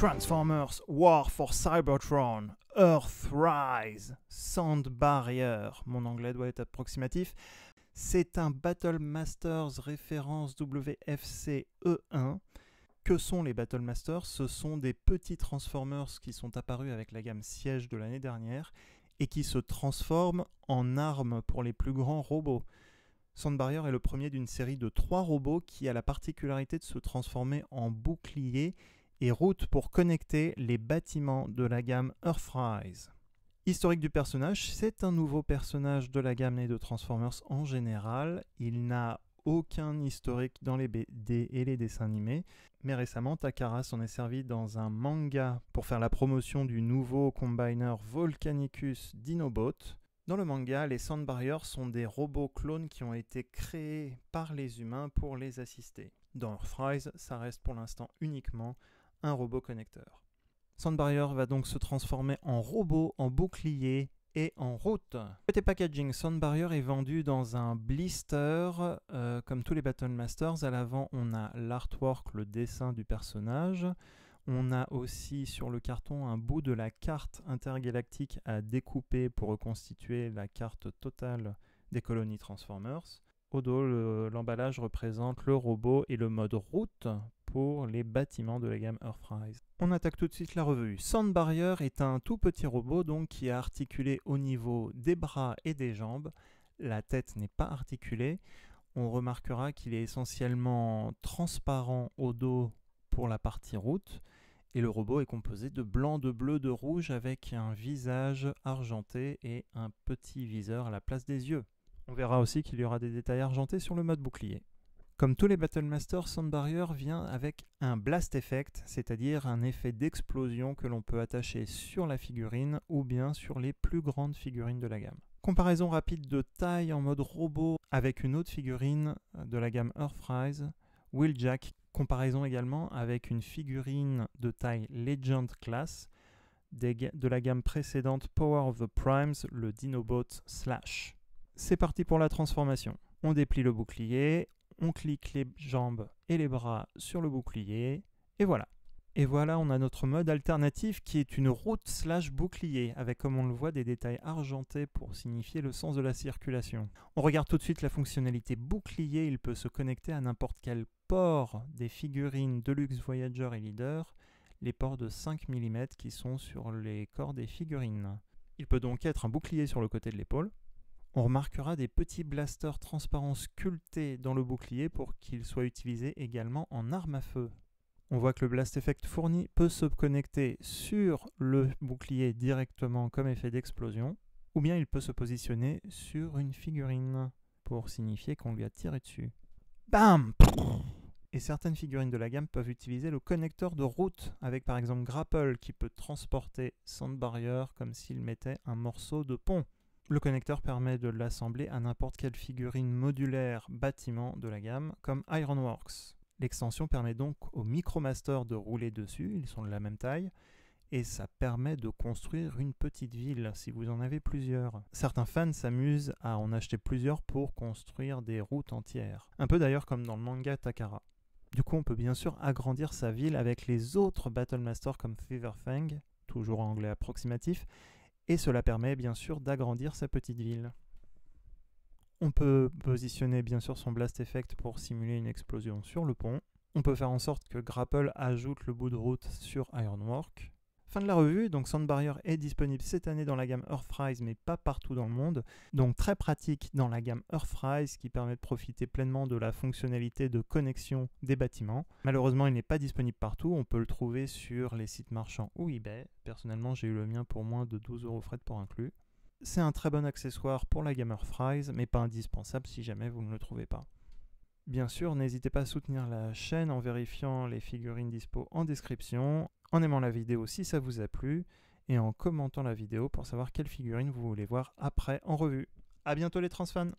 Transformers War for Cybertron, Earthrise, Sand Barrier, mon anglais doit être approximatif. C'est un Battle Masters référence WFC E1. Que sont les Battle Masters Ce sont des petits Transformers qui sont apparus avec la gamme Siège de l'année dernière et qui se transforment en armes pour les plus grands robots. Barrier est le premier d'une série de trois robots qui a la particularité de se transformer en bouclier et route pour connecter les bâtiments de la gamme Earthrise. Historique du personnage, c'est un nouveau personnage de la gamme et de Transformers en général. Il n'a aucun historique dans les BD et les dessins animés, mais récemment Takara s'en est servi dans un manga pour faire la promotion du nouveau combiner Volcanicus Dinobot. Dans le manga, les Sand Barriers sont des robots clones qui ont été créés par les humains pour les assister. Dans Earthrise, ça reste pour l'instant uniquement un robot connecteur. Barrier va donc se transformer en robot, en bouclier et en route. Côté packaging, Barrier est vendu dans un blister, euh, comme tous les Battle Masters. À l'avant, on a l'artwork, le dessin du personnage. On a aussi sur le carton un bout de la carte intergalactique à découper pour reconstituer la carte totale des colonies Transformers. Au dos, l'emballage représente le robot et le mode route pour les bâtiments de la gamme Earthrise. On attaque tout de suite la revue. Sand Barrier est un tout petit robot donc qui est articulé au niveau des bras et des jambes. La tête n'est pas articulée. On remarquera qu'il est essentiellement transparent au dos pour la partie route. Et le robot est composé de blanc, de bleu, de rouge avec un visage argenté et un petit viseur à la place des yeux. On verra aussi qu'il y aura des détails argentés sur le mode bouclier. Comme tous les Sound Barrier vient avec un blast effect, c'est-à-dire un effet d'explosion que l'on peut attacher sur la figurine ou bien sur les plus grandes figurines de la gamme. Comparaison rapide de taille en mode robot avec une autre figurine de la gamme Earthrise, Wheeljack. Comparaison également avec une figurine de taille Legend Class de la gamme précédente Power of the Primes, le Dinobot Slash. C'est parti pour la transformation. On déplie le bouclier, on clique les jambes et les bras sur le bouclier, et voilà. Et voilà, on a notre mode alternatif qui est une route slash bouclier, avec comme on le voit des détails argentés pour signifier le sens de la circulation. On regarde tout de suite la fonctionnalité bouclier, il peut se connecter à n'importe quel port des figurines Deluxe Voyager et Leader, les ports de 5 mm qui sont sur les corps des figurines. Il peut donc être un bouclier sur le côté de l'épaule, on remarquera des petits blasters transparents sculptés dans le bouclier pour qu'il soit utilisés également en arme à feu. On voit que le Blast Effect fourni peut se connecter sur le bouclier directement comme effet d'explosion, ou bien il peut se positionner sur une figurine pour signifier qu'on lui a tiré dessus. Bam Et certaines figurines de la gamme peuvent utiliser le connecteur de route, avec par exemple Grapple qui peut transporter sans barrière comme s'il mettait un morceau de pont. Le connecteur permet de l'assembler à n'importe quelle figurine modulaire bâtiment de la gamme, comme Ironworks. L'extension permet donc au MicroMaster de rouler dessus, ils sont de la même taille, et ça permet de construire une petite ville si vous en avez plusieurs. Certains fans s'amusent à en acheter plusieurs pour construire des routes entières, un peu d'ailleurs comme dans le manga Takara. Du coup, on peut bien sûr agrandir sa ville avec les autres Battlemasters comme Feverfang, toujours en anglais approximatif, et cela permet bien sûr d'agrandir sa petite ville. On peut positionner bien sûr son blast effect pour simuler une explosion sur le pont. On peut faire en sorte que Grapple ajoute le bout de route sur Ironwork. Fin de la revue, donc Sound Barrier est disponible cette année dans la gamme Earthrise mais pas partout dans le monde. Donc très pratique dans la gamme Earthrise qui permet de profiter pleinement de la fonctionnalité de connexion des bâtiments. Malheureusement il n'est pas disponible partout, on peut le trouver sur les sites marchands ou eBay. Personnellement j'ai eu le mien pour moins de 12 euros frais de port inclus. C'est un très bon accessoire pour la gamme Earthrise mais pas indispensable si jamais vous ne le trouvez pas. Bien sûr, n'hésitez pas à soutenir la chaîne en vérifiant les figurines dispo en description, en aimant la vidéo si ça vous a plu, et en commentant la vidéo pour savoir quelles figurines vous voulez voir après en revue. A bientôt les transfans